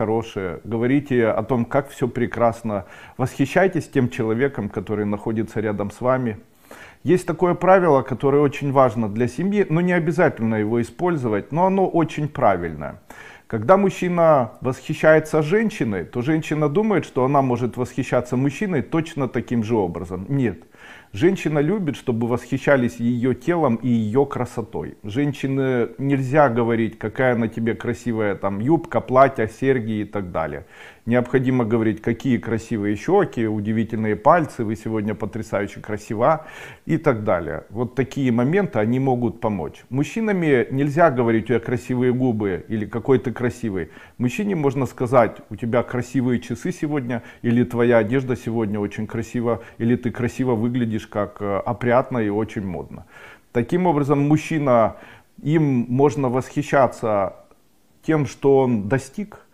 хорошее, говорите о том, как все прекрасно, восхищайтесь тем человеком, который находится рядом с вами. Есть такое правило, которое очень важно для семьи, но не обязательно его использовать, но оно очень правильное. Когда мужчина восхищается женщиной, то женщина думает, что она может восхищаться мужчиной точно таким же образом. Нет. Женщина любит, чтобы восхищались ее телом и ее красотой. Женщине нельзя говорить, какая на тебе красивая там юбка, платье, серьги и так далее. Необходимо говорить, какие красивые щеки, удивительные пальцы, вы сегодня потрясающе красива и так далее. Вот такие моменты, они могут помочь. Мужчинами нельзя говорить, у тебя красивые губы или какой ты красивый. Мужчине можно сказать, у тебя красивые часы сегодня, или твоя одежда сегодня очень красива, или ты красиво выглядишь как э, опрятно и очень модно. Таким образом, мужчина, им можно восхищаться тем, что он достиг,